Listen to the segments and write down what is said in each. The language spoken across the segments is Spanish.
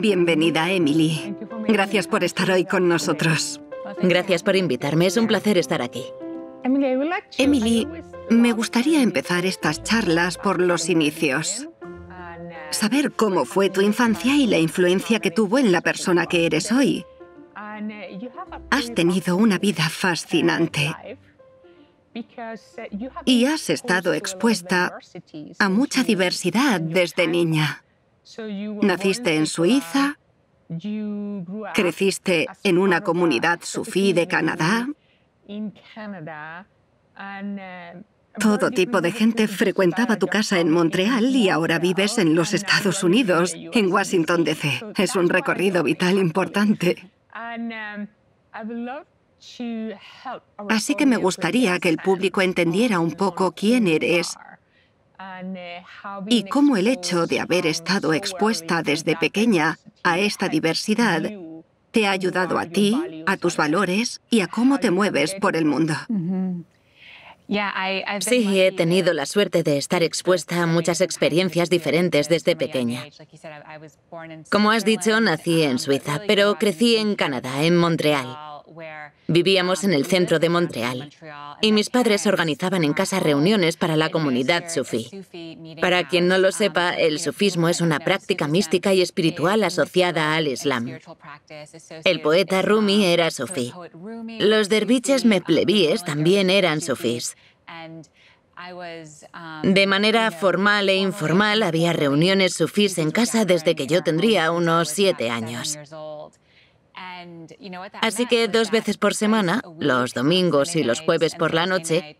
Bienvenida, Emily. Gracias por estar hoy con nosotros. Gracias por invitarme, es un placer estar aquí. Emily, me gustaría empezar estas charlas por los inicios. Saber cómo fue tu infancia y la influencia que tuvo en la persona que eres hoy. Has tenido una vida fascinante y has estado expuesta a mucha diversidad desde niña. Naciste en Suiza, creciste en una comunidad sufí de Canadá, uh, todo tipo de gente frecuentaba tu casa en Montreal y ahora vives en los uh, Estados Unidos, en Washington, D.C. Es un recorrido vital importante. Um, Así que me gustaría que el público entendiera un poco quién eres y cómo el hecho de haber estado expuesta desde pequeña a esta diversidad te ha ayudado a ti, a tus valores y a cómo te mueves por el mundo. Sí, he tenido la suerte de estar expuesta a muchas experiencias diferentes desde pequeña. Como has dicho, nací en Suiza, pero crecí en Canadá, en Montreal. Vivíamos en el um, centro de Montreal y mis padres organizaban en casa reuniones para la comunidad sufí. Para quien no lo um, sepa, el sufismo es una práctica mística y espiritual asociada al um, Islam. El poeta Rumi era sufí. Los derviches meplevíes también eran sufís. De manera formal e informal había reuniones sufís en casa desde que yo tendría unos siete años. Así que dos veces por semana, los domingos y los jueves por la noche,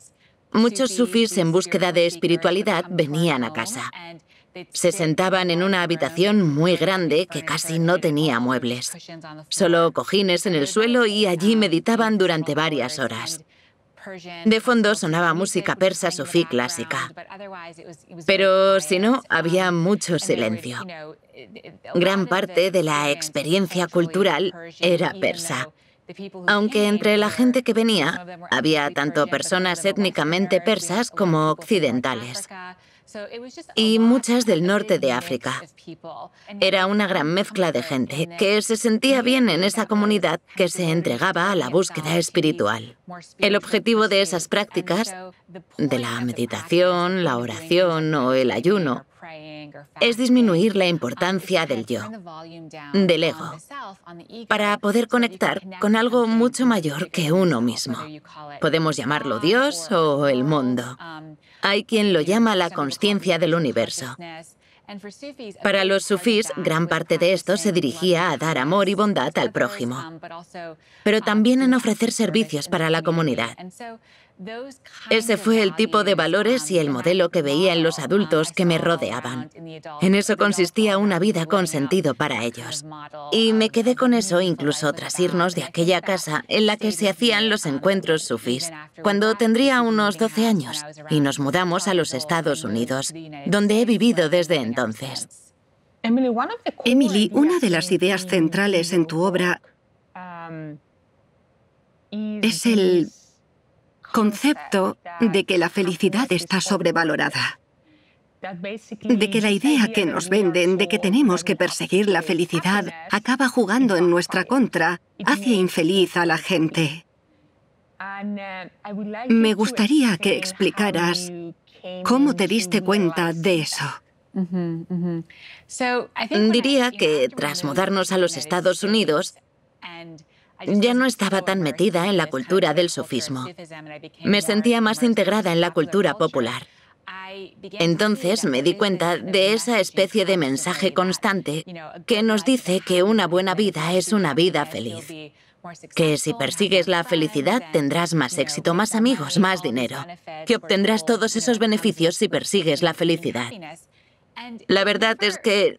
muchos sufis en búsqueda de espiritualidad venían a casa. Se sentaban en una habitación muy grande que casi no tenía muebles. Solo cojines en el suelo y allí um, meditaban durante varias horas. De fondo sonaba música persa sufí clásica, pero si no, había mucho silencio. Gran parte de la experiencia cultural era persa. Aunque entre la gente que venía había tanto personas étnicamente persas como occidentales y muchas del norte de África. Era una gran mezcla de gente que se sentía bien en esa comunidad que se entregaba a la búsqueda espiritual. El objetivo de esas prácticas, de la meditación, la oración o el ayuno, es disminuir la importancia del yo, del ego, para poder conectar con algo mucho mayor que uno mismo. Podemos llamarlo Dios o el mundo. Hay quien lo llama la conciencia del universo. Para los sufís, gran parte de esto se dirigía a dar amor y bondad al prójimo, pero también en ofrecer servicios para la comunidad. Ese fue el tipo de valores y el modelo que veía en los adultos que me rodeaban. En eso consistía una vida con sentido para ellos. Y me quedé con eso incluso tras irnos de aquella casa en la que se hacían los encuentros sufís, cuando tendría unos 12 años, y nos mudamos a los Estados Unidos, donde he vivido desde entonces. Emily, una de las ideas centrales en tu obra es el concepto de que la felicidad está sobrevalorada, de que la idea que nos venden de que tenemos que perseguir la felicidad acaba jugando en nuestra contra, hacia infeliz a la gente. Me gustaría que explicaras cómo te diste cuenta de eso. Diría que tras mudarnos a los Estados Unidos, ya no estaba tan metida en la cultura del sofismo. Me sentía más integrada en la cultura popular. Entonces me di cuenta de esa especie de mensaje constante que nos dice que una buena vida es una vida feliz, que si persigues la felicidad tendrás más éxito, más amigos, más dinero, que obtendrás todos esos beneficios si persigues la felicidad. La verdad es que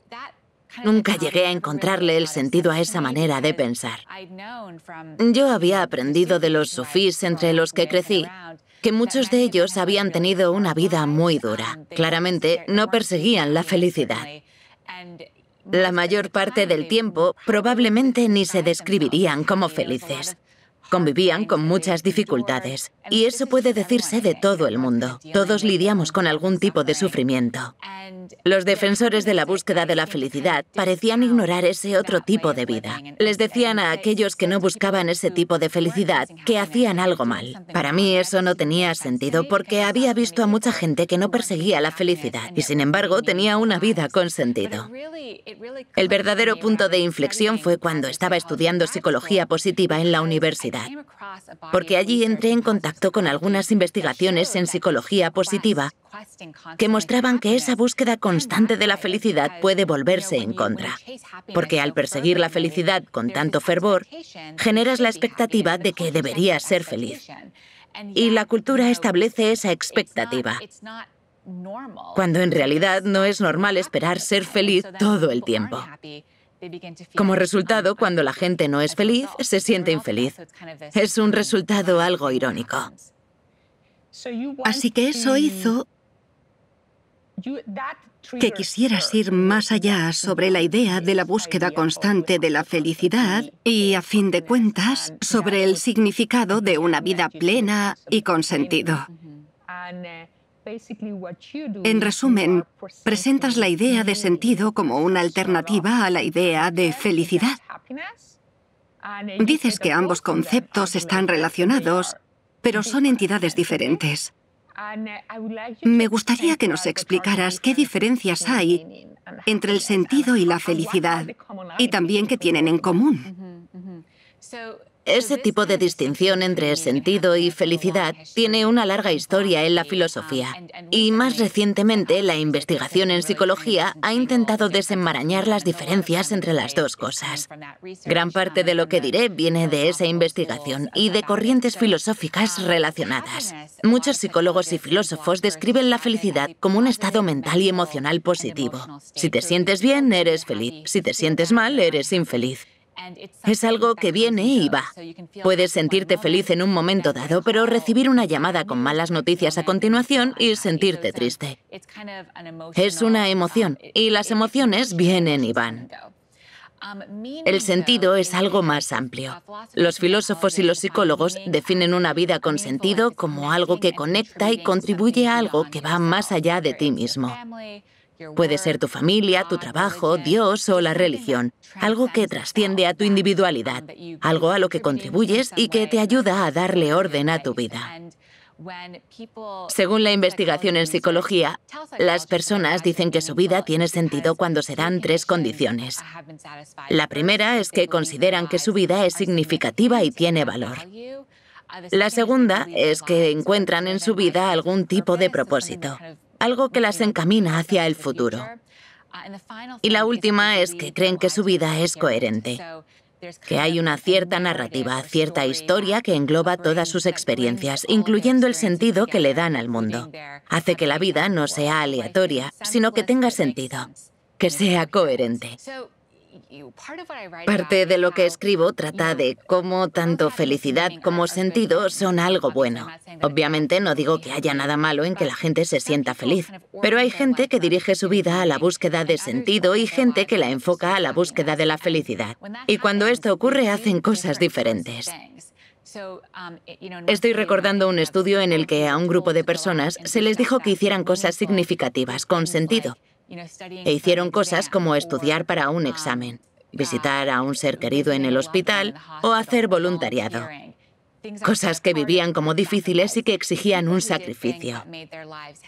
Nunca llegué a encontrarle el sentido a esa manera de pensar. Yo había aprendido de los sufís entre los que crecí que muchos de ellos habían tenido una vida muy dura. Claramente no perseguían la felicidad. La mayor parte del tiempo probablemente ni se describirían como felices. Convivían con muchas dificultades y eso puede decirse de todo el mundo. Todos lidiamos con algún tipo de sufrimiento. Los defensores de la búsqueda de la felicidad parecían ignorar ese otro tipo de vida. Les decían a aquellos que no buscaban ese tipo de felicidad que hacían algo mal. Para mí eso no tenía sentido porque había visto a mucha gente que no perseguía la felicidad y sin embargo tenía una vida con sentido. El verdadero punto de inflexión fue cuando estaba estudiando psicología positiva en la universidad porque allí entré en contacto con algunas investigaciones en psicología positiva que mostraban que esa búsqueda constante de la felicidad puede volverse en contra, porque al perseguir la felicidad con tanto fervor, generas la expectativa de que deberías ser feliz. Y la cultura establece esa expectativa cuando en realidad no es normal esperar ser feliz todo el tiempo. Como resultado, cuando la gente no es feliz, se siente infeliz. Es un resultado algo irónico. Así que eso hizo que quisieras ir más allá sobre la idea de la búsqueda constante de la felicidad y, a fin de cuentas, sobre el significado de una vida plena y con sentido. En resumen, presentas la idea de sentido como una alternativa a la idea de felicidad. Dices que ambos conceptos están relacionados, pero son entidades diferentes. Uh, Me gustaría que nos explicaras qué diferencias hay entre el sentido y la felicidad y también qué tienen en común. Ese tipo de distinción entre sentido y felicidad tiene una larga historia en la filosofía y más recientemente la investigación en psicología ha intentado desenmarañar las diferencias entre las dos cosas. Gran parte de lo que diré viene de esa investigación y de corrientes filosóficas relacionadas. Muchos psicólogos y filósofos describen la felicidad como un estado mental y emocional positivo. Si te sientes bien, eres feliz. Si te sientes mal, eres infeliz. Es algo que viene y va. Puedes sentirte feliz en un momento dado, pero recibir una llamada con malas noticias a continuación y sentirte triste. Es una um, emoción y las emociones vienen y van. Um, El sentido es algo más amplio. Uh, los filósofos y los psicólogos definen una um, vida con sentido como algo que conecta y contribuye a algo que va más allá de ti mismo. Puede ser tu familia, tu trabajo, Dios o la religión. Algo que trasciende a tu individualidad, algo a lo que contribuyes y que te ayuda a darle orden a tu vida. Según la investigación en psicología, las personas dicen que su vida tiene sentido cuando se dan tres condiciones. La primera es que consideran que su vida es significativa y tiene valor. La segunda es que encuentran en su vida algún tipo de propósito algo que las encamina hacia el futuro. Y la última es que creen que su vida es coherente, que hay una cierta narrativa, cierta historia que engloba todas sus experiencias, incluyendo el sentido que le dan al mundo. Hace que la vida no sea aleatoria, sino que tenga sentido, que sea coherente. Parte de lo que escribo trata de cómo tanto felicidad como sentido son algo bueno. Obviamente no digo que haya nada malo en que la gente se sienta feliz, pero hay gente que dirige su vida a la búsqueda de sentido y gente que la enfoca a la búsqueda de la felicidad. Y cuando esto ocurre hacen cosas diferentes. Um, Estoy recordando un estudio en el que a un grupo de personas se les dijo que hicieran cosas significativas, con sentido, e hicieron cosas como estudiar para un examen visitar a un ser querido en el hospital o hacer voluntariado. Cosas que vivían como difíciles y que exigían un sacrificio.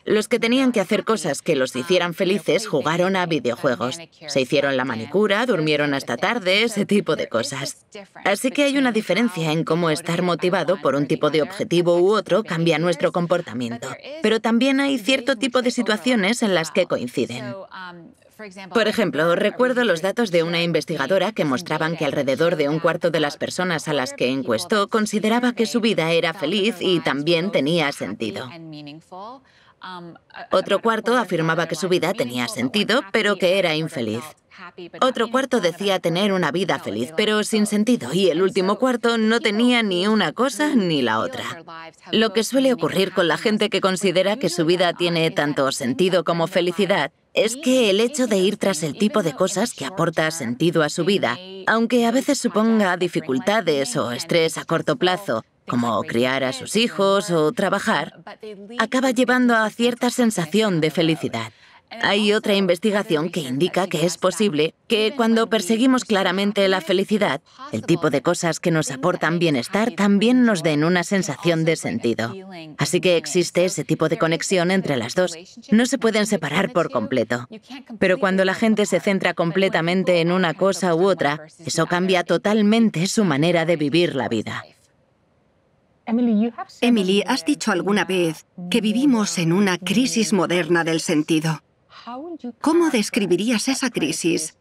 Los que tenían que hacer cosas que los hicieran felices jugaron a videojuegos. Se hicieron la manicura, durmieron hasta tarde, ese tipo de cosas. Así que hay una diferencia en cómo estar motivado por un tipo de objetivo u otro cambia nuestro comportamiento. Pero también hay cierto tipo de situaciones en las que coinciden. Por ejemplo, recuerdo los datos de una investigadora que mostraban que alrededor de un cuarto de las personas a las que encuestó consideraba que su vida era feliz y también tenía sentido. Um, Otro cuarto afirmaba que su vida tenía sentido, pero que era infeliz. Otro cuarto decía tener una vida feliz, pero sin sentido, y el último cuarto no tenía ni una cosa ni la otra. Lo que suele ocurrir con la gente que considera que su vida tiene tanto sentido como felicidad es que el hecho de ir tras el tipo de cosas que aporta sentido a su vida, aunque a veces suponga dificultades o estrés a corto plazo, como criar a sus hijos o trabajar, acaba llevando a cierta sensación de felicidad. Hay otra investigación que indica que es posible que cuando perseguimos claramente la felicidad, el tipo de cosas que nos aportan bienestar también nos den una sensación de sentido. Así que existe ese tipo de conexión entre las dos. No se pueden separar por completo. Pero cuando la gente se centra completamente en una cosa u otra, eso cambia totalmente su manera de vivir la vida. Emily, has dicho alguna vez que vivimos en una crisis moderna del sentido. ¿Cómo describirías esa crisis?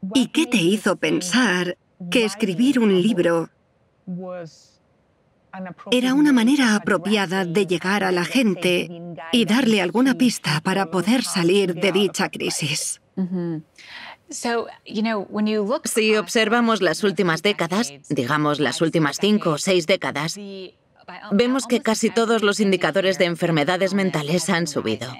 Uh, ¿Y qué te hizo pensar que escribir un libro era una manera apropiada de llegar a la gente y darle alguna pista para poder salir de dicha crisis? Si observamos las últimas décadas, digamos las últimas cinco o seis décadas, uh, vemos que casi todos los indicadores de enfermedades mentales han subido.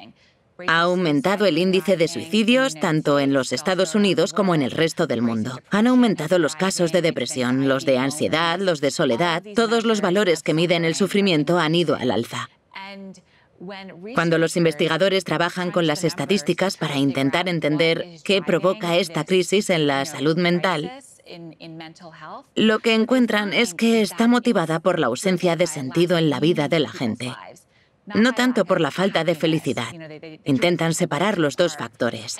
Ha aumentado el índice de suicidios tanto en los Estados Unidos como en el resto del mundo. Han aumentado los casos de depresión, los de ansiedad, los de soledad. Todos los valores que miden el sufrimiento han ido al alza. Cuando los investigadores trabajan con las estadísticas para intentar entender qué provoca esta crisis en la salud mental, lo que encuentran es que está motivada por la ausencia de sentido en la vida de la gente, no tanto por la falta de felicidad. Intentan separar los dos factores.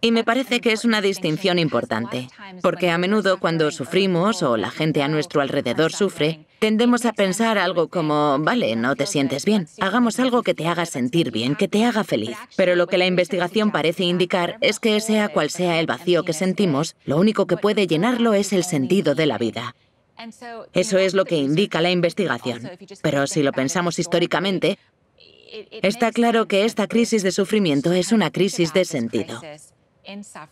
Y me parece que es una distinción importante, porque a menudo cuando sufrimos o la gente a nuestro alrededor sufre, tendemos a pensar algo como, vale, no te sientes bien, hagamos algo que te haga sentir bien, que te haga feliz. Pero lo que la investigación parece indicar es que sea cual sea el vacío que sentimos, lo único que puede llenarlo es el sentido de la vida. Eso es lo que indica la investigación. Pero si lo pensamos históricamente, está claro que esta crisis de sufrimiento es una crisis de sentido.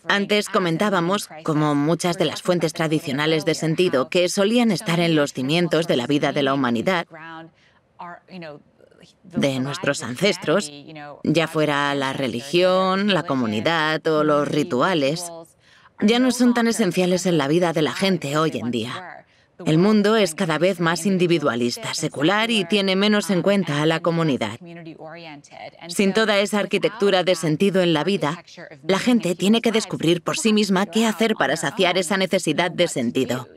Antes comentábamos, como muchas de las fuentes tradicionales de sentido que solían estar en los cimientos de la vida de la humanidad, de nuestros ancestros, ya fuera la religión, la comunidad o los rituales, ya no son tan esenciales en la vida de la gente hoy en día. El mundo es cada vez más individualista, secular y tiene menos en cuenta a la comunidad. Sin toda esa arquitectura de sentido en la vida, la gente tiene que descubrir por sí misma qué hacer para saciar esa necesidad de sentido,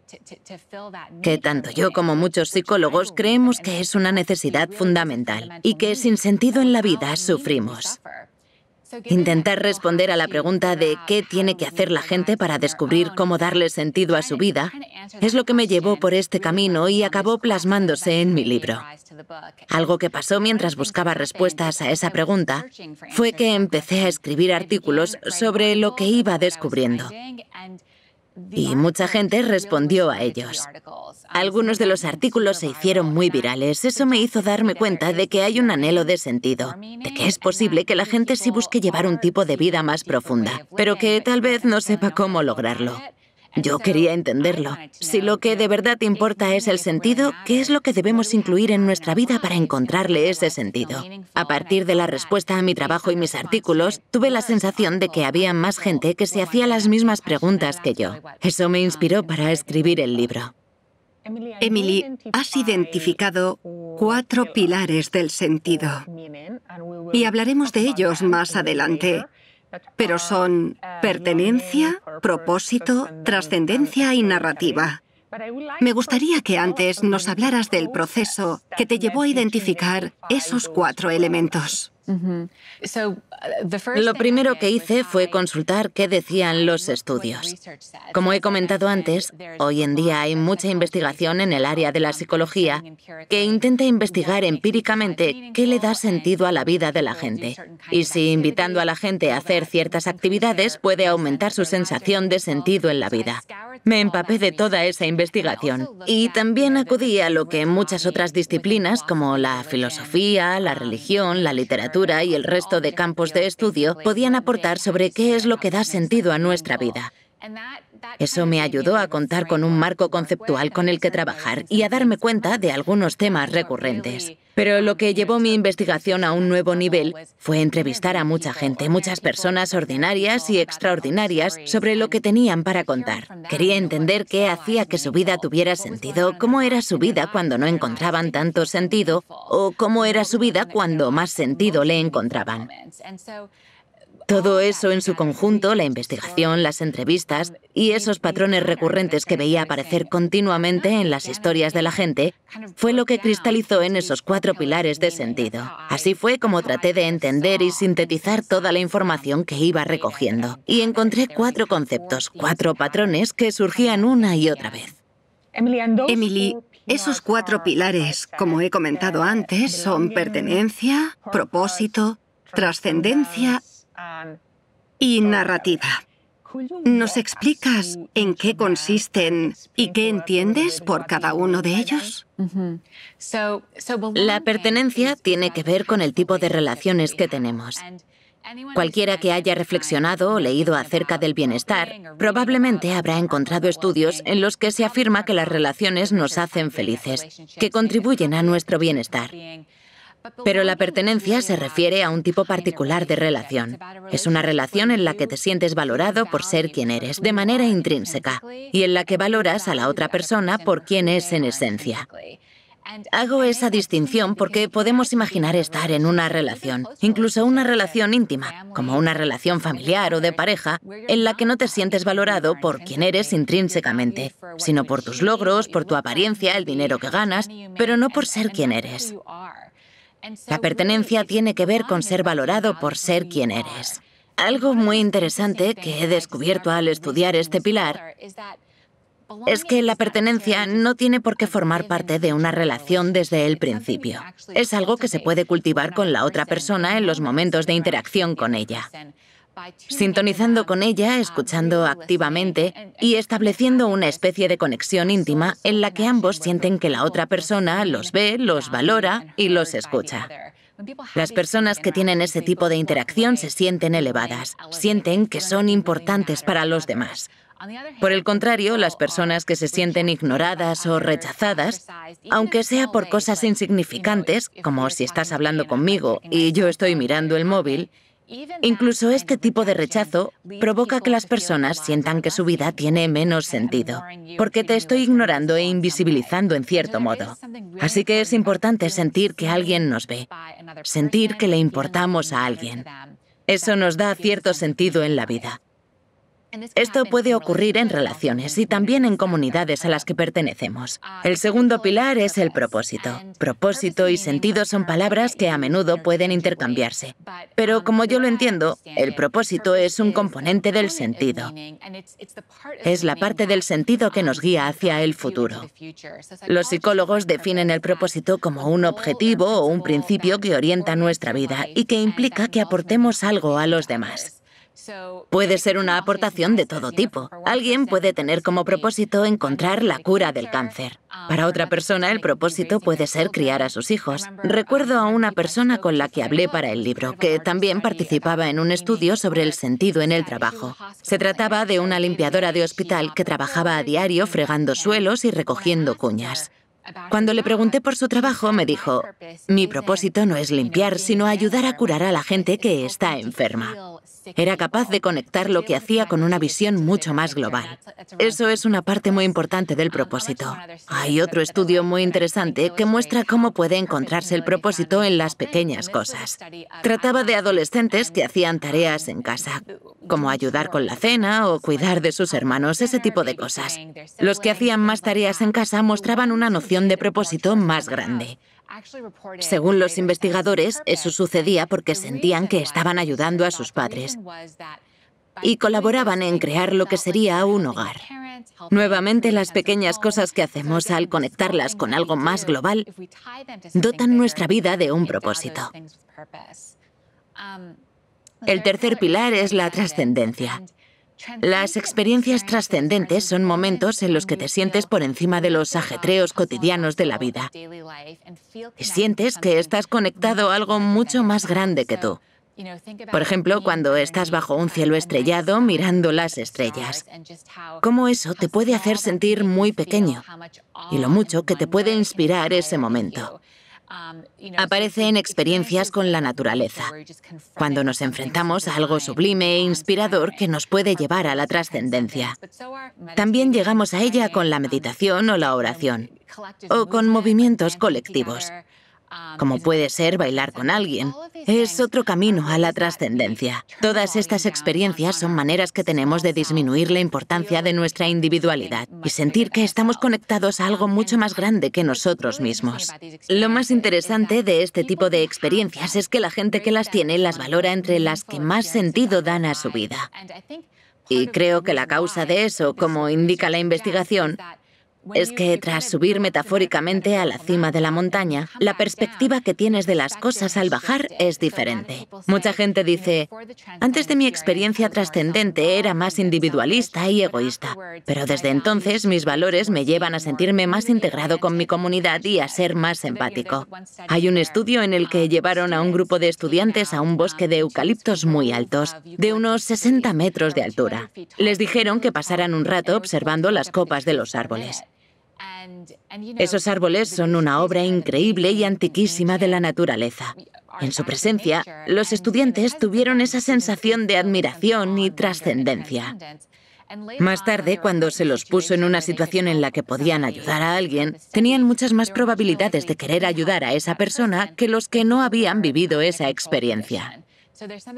que tanto yo como muchos psicólogos creemos que es una necesidad fundamental y que sin sentido en la vida sufrimos. Intentar responder a la pregunta de qué tiene que hacer la gente para descubrir cómo darle sentido a su vida es lo que me llevó por este camino y acabó plasmándose en mi libro. Algo que pasó mientras buscaba respuestas a esa pregunta fue que empecé a escribir artículos sobre lo que iba descubriendo. Y mucha gente respondió a ellos. Algunos de los artículos se hicieron muy virales. Eso me hizo darme cuenta de que hay un anhelo de sentido, de que es posible que la gente sí busque llevar un tipo de vida más profunda, pero que tal vez no sepa cómo lograrlo. Yo quería entenderlo. Si lo que de verdad importa es el sentido, ¿qué es lo que debemos incluir en nuestra vida para encontrarle ese sentido? A partir de la respuesta a mi trabajo y mis artículos, tuve la sensación de que había más gente que se hacía las mismas preguntas que yo. Eso me inspiró para escribir el libro. Emily, has identificado cuatro pilares del sentido y hablaremos de ellos más adelante pero son pertenencia, propósito, trascendencia y narrativa. Me gustaría que antes nos hablaras del proceso que te llevó a identificar esos cuatro elementos. Uh, lo primero que hice fue consultar qué decían los estudios. Como he comentado antes, hoy en día hay mucha investigación en el área de la psicología que intenta investigar empíricamente qué le da sentido a la vida de la gente y si invitando a la gente a hacer ciertas actividades puede aumentar su sensación de sentido en la vida. Me empapé de toda esa investigación y también acudí a lo que muchas otras disciplinas como la filosofía, la religión, la literatura, y el resto de campos de estudio podían aportar sobre qué es lo que da sentido a nuestra vida. Eso me ayudó a contar con un marco conceptual con el que trabajar y a darme cuenta de algunos temas recurrentes. Pero lo que llevó mi investigación a un nuevo nivel fue entrevistar a mucha gente, muchas personas ordinarias y extraordinarias sobre lo que tenían para contar. Quería entender qué hacía que su vida tuviera sentido, cómo era su vida cuando no encontraban tanto sentido o cómo era su vida cuando más sentido le encontraban. Todo eso en su conjunto, la investigación, las entrevistas y esos patrones recurrentes que veía aparecer continuamente en las historias de la gente, fue lo que cristalizó en esos cuatro pilares de sentido. Así fue como traté de entender y sintetizar toda la información que iba recogiendo. Y encontré cuatro conceptos, cuatro patrones que surgían una y otra vez. Emily, esos cuatro pilares, como he comentado antes, son pertenencia, propósito, trascendencia y narrativa. ¿Nos explicas en qué consisten y qué entiendes por cada uno de ellos? La pertenencia tiene que ver con el tipo de relaciones que tenemos. Cualquiera que haya reflexionado o leído acerca del bienestar probablemente habrá encontrado estudios en los que se afirma que las relaciones nos hacen felices, que contribuyen a nuestro bienestar. Pero la pertenencia se refiere a un tipo particular de relación. Es una relación en la que te sientes valorado por ser quien eres, de manera intrínseca, y en la que valoras a la otra persona por quien es en esencia. Hago esa distinción porque podemos imaginar estar en una relación, incluso una relación íntima, como una relación familiar o de pareja, en la que no te sientes valorado por quien eres intrínsecamente, sino por tus logros, por tu apariencia, el dinero que ganas, pero no por ser quien eres. La pertenencia tiene que ver con ser valorado por ser quien eres. Algo muy interesante que he descubierto al estudiar este pilar es que la pertenencia no tiene por qué formar parte de una relación desde el principio. Es algo que se puede cultivar con la otra persona en los momentos de interacción con ella sintonizando con ella, escuchando activamente y estableciendo una especie de conexión íntima en la que ambos sienten que la otra persona los ve, los valora y los escucha. Las personas que tienen ese tipo de interacción se sienten elevadas, sienten que son importantes para los demás. Por el contrario, las personas que se sienten ignoradas o rechazadas, aunque sea por cosas insignificantes, como si estás hablando conmigo y yo estoy mirando el móvil, Incluso este tipo de rechazo provoca que las personas sientan que su vida tiene menos sentido, porque te estoy ignorando e invisibilizando en cierto modo. Así que es importante sentir que alguien nos ve, sentir que le importamos a alguien. Eso nos da cierto sentido en la vida. Esto puede ocurrir en relaciones y también en comunidades a las que pertenecemos. El segundo pilar es el propósito. Propósito y sentido son palabras que a eh, menudo pueden intercambiarse. Pero um, como yo lo entiendo, el propósito es un componente del sentido. Es la parte del sentido que nos um, guía hacia el futuro. Los psicólogos definen el propósito como un objetivo o un principio que orienta nuestra vida y que implica que aportemos algo a los demás. Puede ser una aportación de todo tipo. Alguien puede tener como propósito encontrar la cura del cáncer. Para otra persona el propósito puede ser criar a sus hijos. Recuerdo a una persona con la que hablé para el libro, que también participaba en un estudio sobre el sentido en el trabajo. Se trataba de una limpiadora de hospital que trabajaba a diario fregando suelos y recogiendo cuñas. Cuando le pregunté por su trabajo, me dijo, mi propósito no es limpiar, sino ayudar a curar a la gente que está enferma. Era capaz de conectar lo que hacía con una visión mucho más global. Eso es una parte muy importante del propósito. Hay otro estudio muy interesante que muestra cómo puede encontrarse el propósito en las pequeñas cosas. Trataba de adolescentes que hacían tareas en casa, como ayudar con la cena o cuidar de sus hermanos, ese tipo de cosas. Los que hacían más tareas en casa mostraban una noción de propósito más grande. Según los investigadores, eso sucedía porque sentían que estaban ayudando a sus padres y colaboraban en crear lo que sería un hogar. Nuevamente, las pequeñas cosas que hacemos al conectarlas con algo más global dotan nuestra vida de un propósito. Um, El tercer pilar es la trascendencia. Las experiencias trascendentes son momentos en los que te sientes por encima de los ajetreos cotidianos de la vida. Y sientes que estás conectado a algo mucho más grande que tú. Por ejemplo, cuando estás bajo un cielo estrellado mirando las estrellas. Cómo eso te puede hacer sentir muy pequeño y lo mucho que te puede inspirar ese momento. Um, Aparece en experiencias con la naturaleza, cuando nos enfrentamos a algo sublime e inspirador que nos puede llevar a la trascendencia. También llegamos a ella con la um, meditación o la oración, o con movimientos colectivos, como puede ser bailar con alguien. Es otro camino a la trascendencia. Todas estas experiencias son maneras que tenemos de disminuir la importancia de nuestra individualidad y sentir que estamos conectados a algo mucho más grande que nosotros mismos. Lo más interesante de este tipo de experiencias es que la gente que las tiene las valora entre las que más sentido dan a su vida. Y creo que la causa de eso, como indica la investigación, es que tras subir metafóricamente a la cima de la montaña, la perspectiva que tienes de las cosas al bajar es diferente. Mucha gente dice, antes de mi experiencia trascendente era más individualista y egoísta, pero desde entonces mis valores me llevan a sentirme más integrado con mi comunidad y a ser más empático. Hay un estudio en el que llevaron a un grupo de estudiantes a un um, bosque de eucaliptos muy altos, de unos 60 metros de altura. Les dijeron que pasaran un rato observando las copas de los árboles. Esos árboles son una obra increíble y antiquísima de la naturaleza. En su presencia, los estudiantes tuvieron esa sensación de admiración y trascendencia. Más tarde, cuando se los puso en una situación en la que podían ayudar a alguien, tenían muchas más probabilidades de querer ayudar a esa persona que los que no habían vivido esa experiencia.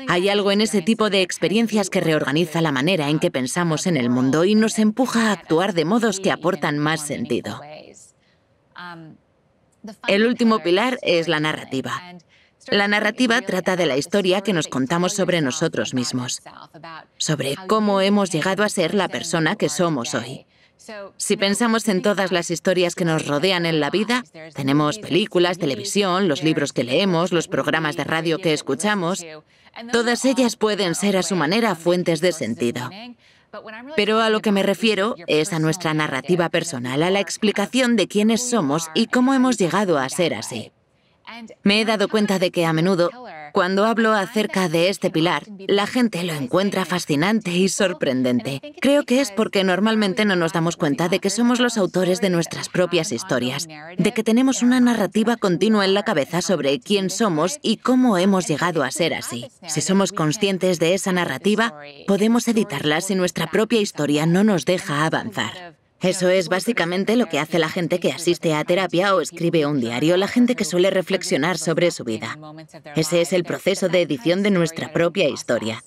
Hay algo en ese tipo de experiencias que reorganiza la manera en que pensamos en el mundo y nos empuja a actuar de modos que aportan más sentido. El último pilar es la narrativa. La narrativa trata de la historia que nos contamos sobre nosotros mismos, sobre cómo hemos llegado a ser la persona que somos hoy. Si pensamos en todas las historias que nos rodean en la vida, tenemos películas, televisión, los libros que leemos, los programas de radio que escuchamos, todas ellas pueden ser a su manera fuentes de sentido. Pero a lo que me refiero es a nuestra narrativa personal, a la explicación de quiénes somos y cómo hemos llegado a ser así. Me he dado cuenta de que a menudo, cuando hablo acerca de este pilar, la gente lo encuentra fascinante y sorprendente. Creo que es porque normalmente no nos damos cuenta de que somos los autores de nuestras propias historias, de que tenemos una narrativa continua en la cabeza sobre quién somos y cómo hemos llegado a ser así. Si somos conscientes de esa narrativa, podemos editarla si nuestra propia historia no nos deja avanzar. Eso es básicamente lo que hace la gente que asiste a terapia o escribe un diario, la gente que suele reflexionar sobre su vida. Ese es el proceso de edición de nuestra propia historia.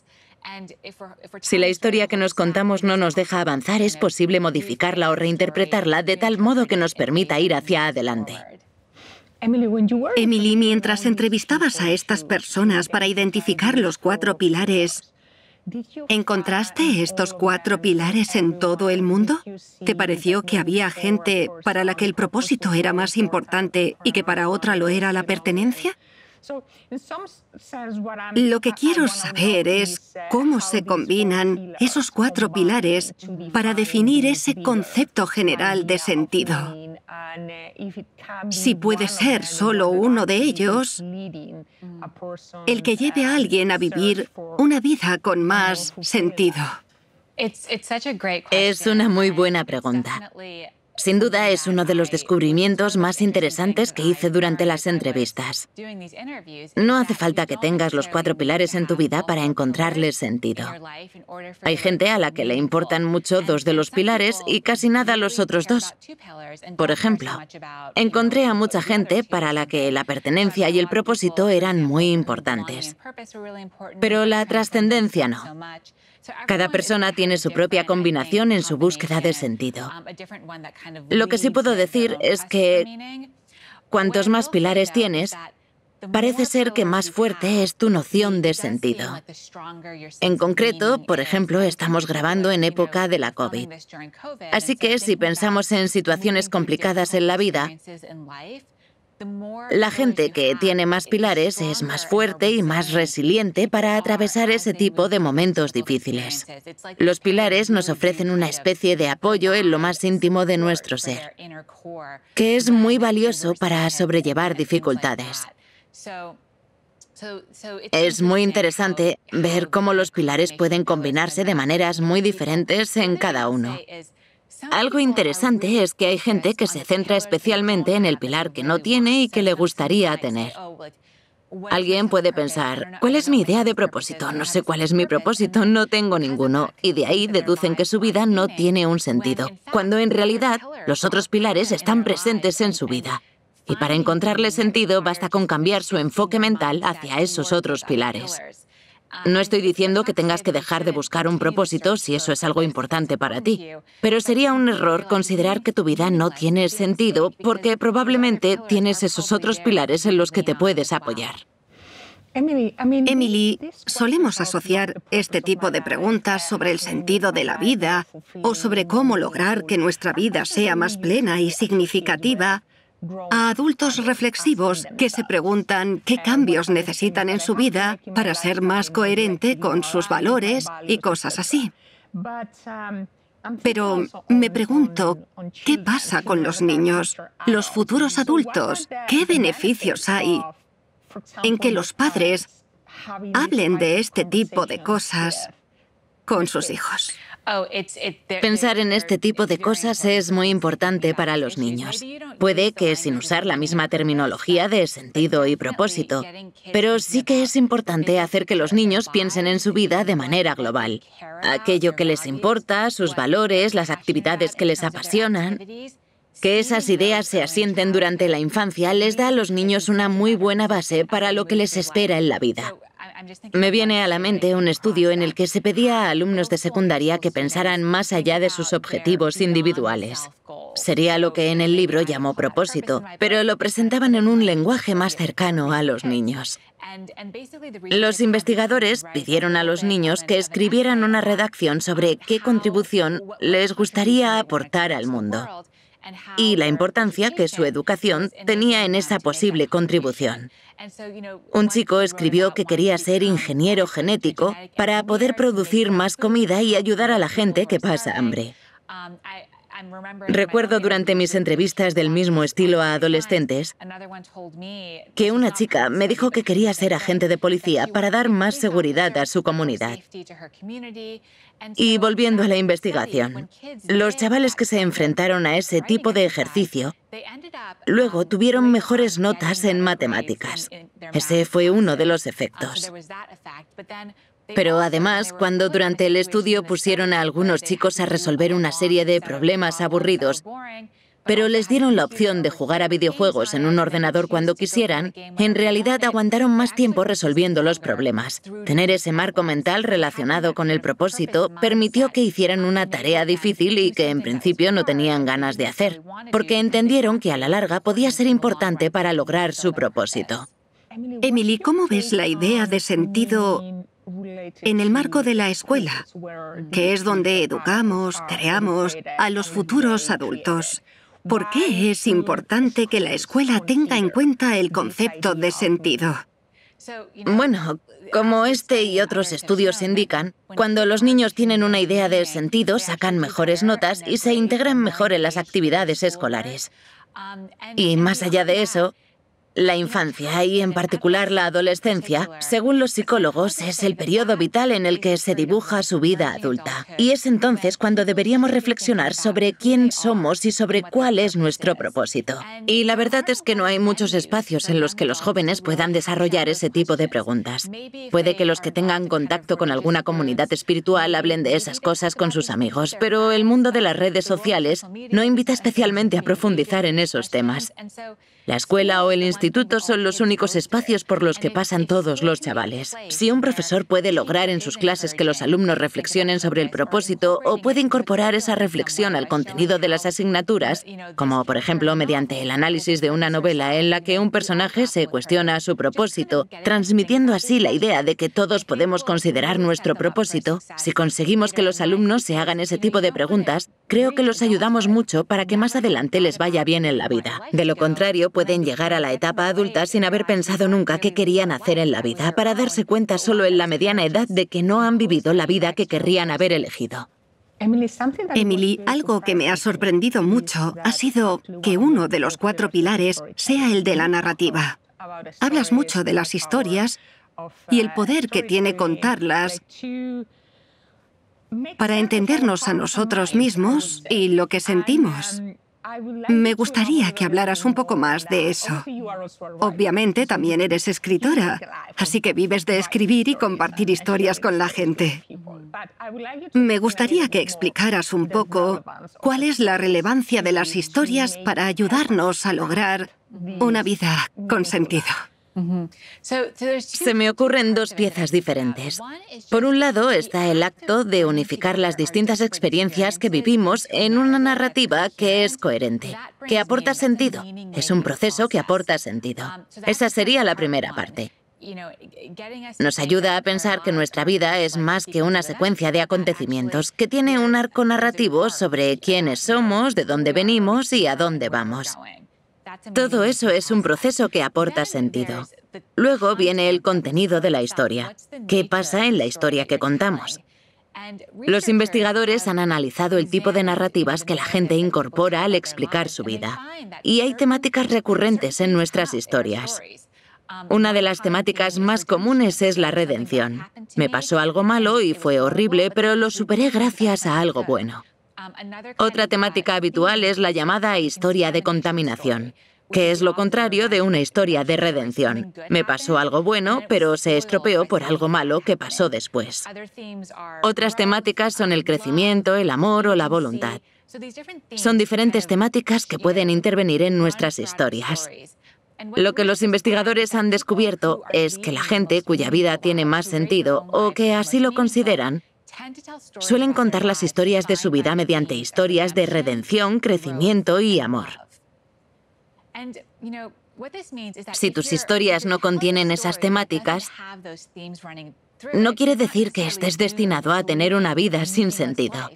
Si la historia que nos contamos no nos deja avanzar, es posible modificarla o reinterpretarla de tal modo que nos permita ir hacia adelante. Emily, mientras entrevistabas a estas personas para identificar los cuatro pilares ¿Encontraste estos cuatro pilares en todo el mundo? ¿Te pareció que había gente para la que el propósito era más importante y que para otra lo era la pertenencia? Lo que quiero saber es cómo se combinan esos cuatro pilares para definir ese concepto general de sentido. Eh, si puede ser solo uno de ellos, mm. el que lleve a alguien a vivir una vida con más sentido. Es una muy buena pregunta. Sin duda es uno de los descubrimientos más interesantes que hice durante las entrevistas. No hace falta que tengas los cuatro pilares en tu vida para encontrarle sentido. Hay gente a la que le importan mucho dos de los pilares y casi nada los otros dos. Por ejemplo, encontré a mucha gente para la que la pertenencia y el propósito eran muy importantes, pero la trascendencia no. Cada persona tiene su propia combinación en su búsqueda de sentido. Lo que sí puedo decir es que cuantos más pilares tienes, parece ser que más fuerte es tu noción de sentido. En concreto, por ejemplo, estamos grabando en época de la COVID. Así que si pensamos en situaciones complicadas en la vida, la gente que um, tiene más pilares es más fuerte y más resiliente para atravesar ese tipo de momentos difíciles. Los pilares nos ofrecen una especie de apoyo en lo más íntimo de nuestro ser, que es muy valioso para sobrellevar dificultades. Es muy interesante ver cómo los pilares pueden combinarse de maneras muy diferentes en cada uno. Algo interesante es que hay gente que se centra especialmente en el pilar que no tiene y que le gustaría tener. Alguien puede pensar, ¿cuál es mi idea de propósito? No sé cuál es mi propósito, no tengo ninguno. Y de ahí deducen que su vida no tiene un sentido, cuando en realidad los otros pilares están presentes en su vida. Y para encontrarle sentido basta con cambiar su enfoque mental hacia esos otros pilares. No estoy diciendo que tengas que dejar de buscar un propósito si eso es algo importante para ti, pero sería un error considerar que tu vida no tiene sentido porque probablemente tienes esos otros pilares en los que te puedes apoyar. Emily, solemos asociar este tipo de preguntas sobre el sentido de la vida o sobre cómo lograr que nuestra vida sea más plena y significativa a adultos reflexivos que se preguntan qué cambios necesitan en su vida para ser más coherente con sus valores y cosas así. Pero me pregunto, ¿qué pasa con los niños, los futuros adultos? ¿Qué beneficios hay en que los padres hablen de este tipo de cosas con sus hijos? Oh, Pensar en este tipo de cosas es muy importante para los niños. Puede que sin usar la misma terminología de sentido y propósito, pero sí que es importante hacer que los niños piensen en su vida de manera global. Aquello que les importa, sus valores, las actividades que les apasionan. Que esas ideas se asienten durante la infancia les da a los niños una muy buena base para lo que les espera en la vida. Me viene a la mente un estudio en el que se pedía a alumnos de secundaria que pensaran más allá de sus objetivos individuales. Sería lo que en el libro llamó propósito, pero lo presentaban en un lenguaje más cercano a los niños. Los investigadores pidieron a los niños que escribieran una redacción sobre qué contribución les gustaría aportar al mundo y la importancia que su educación tenía en esa posible contribución. Un chico escribió que quería ser ingeniero genético para poder producir más comida y ayudar a la gente que pasa hambre. Um, Recuerdo durante mis entrevistas del mismo estilo a adolescentes que una chica me dijo que quería ser agente de policía para dar más seguridad a su comunidad. Y volviendo a la investigación, los chavales que se enfrentaron a ese tipo de ejercicio luego tuvieron mejores notas en matemáticas. Ese fue uno de los efectos. Pero además, cuando durante el estudio pusieron a algunos chicos a resolver una serie de problemas aburridos, pero les dieron la opción de jugar a videojuegos en un ordenador cuando quisieran, en realidad aguantaron más tiempo resolviendo los problemas. Tener ese marco mental relacionado con el propósito permitió que hicieran una tarea difícil y que en principio no tenían ganas de hacer, porque entendieron que a la larga podía ser importante para lograr su propósito. Emily, ¿cómo ves la idea de sentido en el marco de la escuela, que es donde educamos, creamos a los futuros adultos, ¿por qué es importante que la escuela tenga en cuenta el concepto de sentido? Bueno, como este y otros estudios indican, cuando los niños tienen una idea de sentido, sacan mejores notas y se integran mejor en las actividades escolares. Y más allá de eso, la infancia y en particular la adolescencia, según los psicólogos, es el periodo vital en el que se dibuja su vida adulta. Y es entonces cuando deberíamos reflexionar sobre quién somos y sobre cuál es nuestro propósito. Y la verdad es que no hay muchos espacios en los que los jóvenes puedan desarrollar ese tipo de preguntas. Puede que los que tengan contacto con alguna comunidad espiritual hablen de esas cosas con sus amigos, pero el mundo de las redes sociales no invita especialmente a profundizar en esos temas. La escuela o el instituto institutos son los únicos espacios por los que pasan todos los chavales. Si un profesor puede lograr en sus clases que los alumnos reflexionen sobre el propósito o puede incorporar esa reflexión al contenido de las asignaturas, como por ejemplo mediante el análisis de una novela en la que un personaje se cuestiona su propósito, transmitiendo así la idea de que todos podemos considerar nuestro propósito, si conseguimos que los alumnos se hagan ese tipo de preguntas, creo que los ayudamos mucho para que más adelante les vaya bien en la vida. De lo contrario, pueden llegar a la etapa adulta sin haber pensado nunca qué querían hacer en la vida, para darse cuenta solo en la mediana edad de que no han vivido la vida que querrían haber elegido. Emily, algo que me ha sorprendido mucho ha sido que uno de los cuatro pilares sea el de la narrativa. Hablas mucho de las uh, historias y el uh, poder que tiene contarlas para entendernos a nosotros mismos y lo que um, sentimos. Me gustaría que hablaras un poco más de eso. Obviamente también eres escritora, así que vives de escribir y compartir historias con la gente. Me gustaría que explicaras un poco cuál es la relevancia de las historias para ayudarnos a lograr una vida con sentido. Se me ocurren dos piezas diferentes. Por un lado está el acto de unificar las distintas experiencias que vivimos en una narrativa que es coherente, que aporta sentido. Es un proceso que aporta sentido. Um, Esa sería la primera parte. Nos ayuda a pensar que nuestra vida es más que una secuencia de acontecimientos, que tiene un arco narrativo sobre quiénes somos, de dónde venimos y a dónde vamos. Todo eso es un proceso que aporta sentido. Luego viene el contenido de la historia. ¿Qué pasa en la historia que contamos? Los investigadores han analizado el tipo de narrativas que la gente incorpora al explicar su vida. Y hay temáticas recurrentes en nuestras historias. Una de las temáticas más comunes es la redención. Me pasó algo malo y fue horrible, pero lo superé gracias a algo bueno. Um, Otra temática habitual es la llamada historia de contaminación, que es lo contrario de una historia de redención. Me pasó algo bueno, pero se estropeó por algo malo que pasó después. Otras temáticas son el um, crecimiento, el amor o la voluntad. Son diferentes temáticas que pueden intervenir en nuestras historias. Lo que los investigadores han descubierto es que la gente cuya vida tiene más sentido o que así lo consideran Suelen contar las historias de su vida mediante historias de redención, crecimiento y amor. Si tus historias no contienen esas temáticas, no quiere decir que estés destinado a tener una vida sin sentido.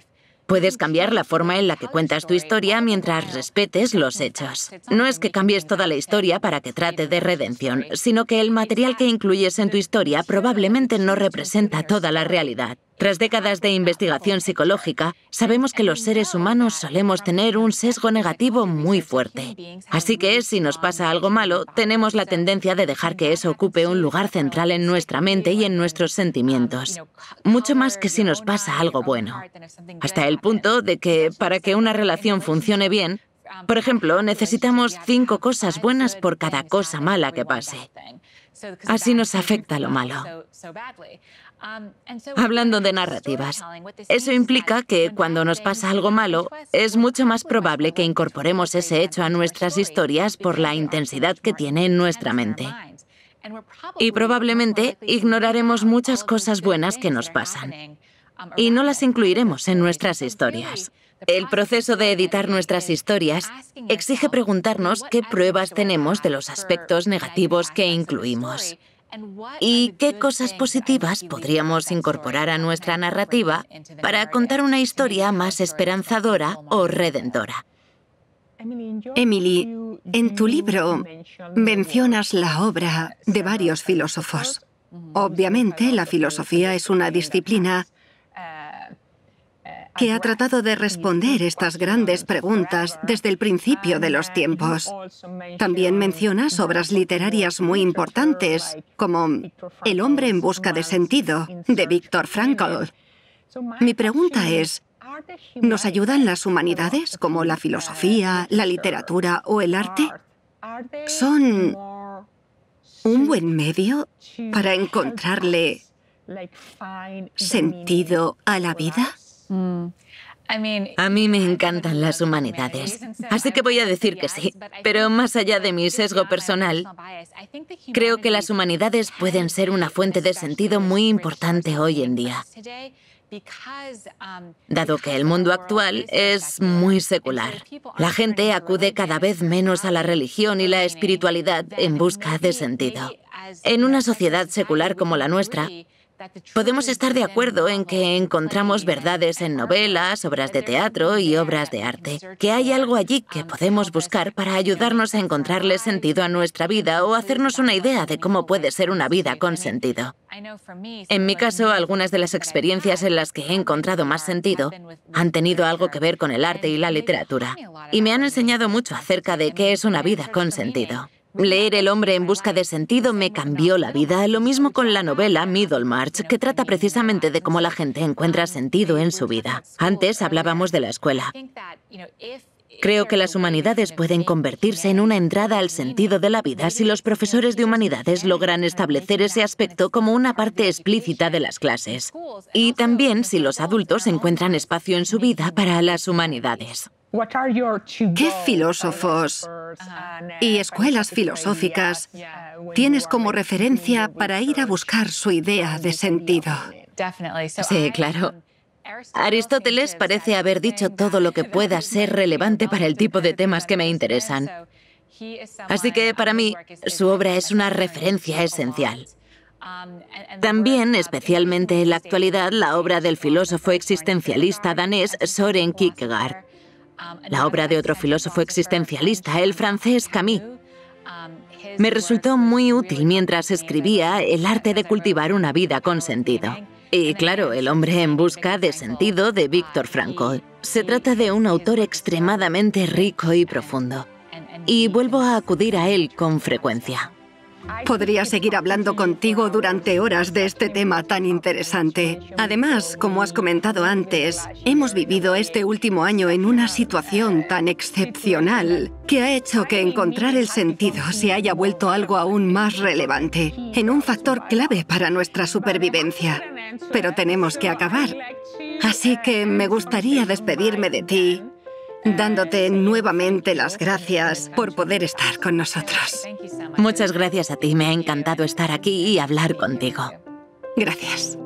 Puedes cambiar la forma en la que cuentas tu historia mientras respetes los hechos. No es que cambies toda la historia para que trate de redención, sino que el material que incluyes en tu historia probablemente no representa toda la realidad. Tras décadas de investigación psicológica, sabemos que los seres humanos solemos tener un sesgo negativo muy fuerte. Así que si nos pasa algo malo, tenemos la tendencia de dejar que eso ocupe un lugar central en nuestra mente y en nuestros sentimientos, mucho más que si nos pasa algo bueno. Hasta el punto de que para que una relación funcione bien, por ejemplo, necesitamos cinco cosas buenas por cada cosa mala que pase. Así nos afecta lo malo. Hablando de narrativas, eso implica que cuando nos pasa algo malo, es mucho más probable que incorporemos ese hecho a nuestras historias por la intensidad que tiene en nuestra mente. Y probablemente ignoraremos muchas cosas buenas que nos pasan y no las incluiremos en nuestras historias. El proceso de editar nuestras historias exige preguntarnos qué pruebas tenemos de los aspectos negativos que incluimos y qué cosas positivas podríamos incorporar a nuestra narrativa para contar una historia más esperanzadora o redentora. Emily, en tu libro mencionas la obra de varios filósofos. Mm, Obviamente, la filosofía es una disciplina que ha tratado de responder estas grandes preguntas desde el principio de los tiempos. También mencionas obras literarias muy importantes, como El hombre en busca de sentido, de Víctor Frankl. Mi pregunta es, ¿nos ayudan las humanidades, como la filosofía, la literatura o el arte? ¿Son un buen medio para encontrarle sentido a la vida? Mm. A mí me encantan las humanidades, así que voy a decir que sí, pero más allá de mi sesgo personal, creo que las humanidades pueden ser una fuente de sentido muy importante hoy en día, um, dado que el mundo actual es muy secular. La gente acude cada vez menos a la religión y la espiritualidad en busca de sentido. En una sociedad secular como la nuestra, Podemos estar de acuerdo en que encontramos verdades en novelas, obras de teatro y obras de arte, que hay algo allí que podemos buscar para ayudarnos a encontrarle sentido a nuestra vida o hacernos una idea de cómo puede ser una vida con sentido. En mi caso, algunas de las experiencias en las que he encontrado más sentido han tenido algo que ver con el arte y la literatura, y me han enseñado mucho acerca de qué es una vida con sentido. Leer El hombre en busca de sentido me cambió la vida, lo mismo con la novela Middlemarch, que trata precisamente de cómo la gente encuentra sentido en su vida. Antes hablábamos de la escuela. Creo que las humanidades pueden convertirse en una entrada al sentido de la vida si los profesores de humanidades logran establecer ese aspecto como una parte explícita de las clases. Y también si los adultos encuentran espacio en su vida para las humanidades. ¿Qué uh, filósofos uh, y escuelas filosóficas uh, tienes como referencia para ir a buscar su idea de sentido? Sí, claro. Aristóteles parece haber dicho todo lo que pueda ser relevante para el tipo de temas que me interesan. Así que para mí su obra es una referencia um, esencial. También, especialmente en la actualidad, la obra del filósofo existencialista danés Soren Kierkegaard. La obra de otro filósofo existencialista, el francés Camus, me resultó muy útil mientras escribía El arte de cultivar una vida con sentido. Y claro, El hombre en busca de sentido de Víctor Franco. Se trata de un autor extremadamente rico y profundo. Y vuelvo a acudir a él con frecuencia. Podría seguir hablando contigo durante horas de este tema tan interesante. Además, como has comentado antes, hemos vivido este último año en una situación tan excepcional que ha hecho que encontrar el sentido se haya vuelto algo aún más relevante, en un factor clave para nuestra supervivencia. Pero tenemos que acabar. Así que me gustaría despedirme de ti dándote nuevamente las gracias por poder estar con nosotros. Muchas gracias a ti, me ha encantado estar aquí y hablar contigo. Gracias.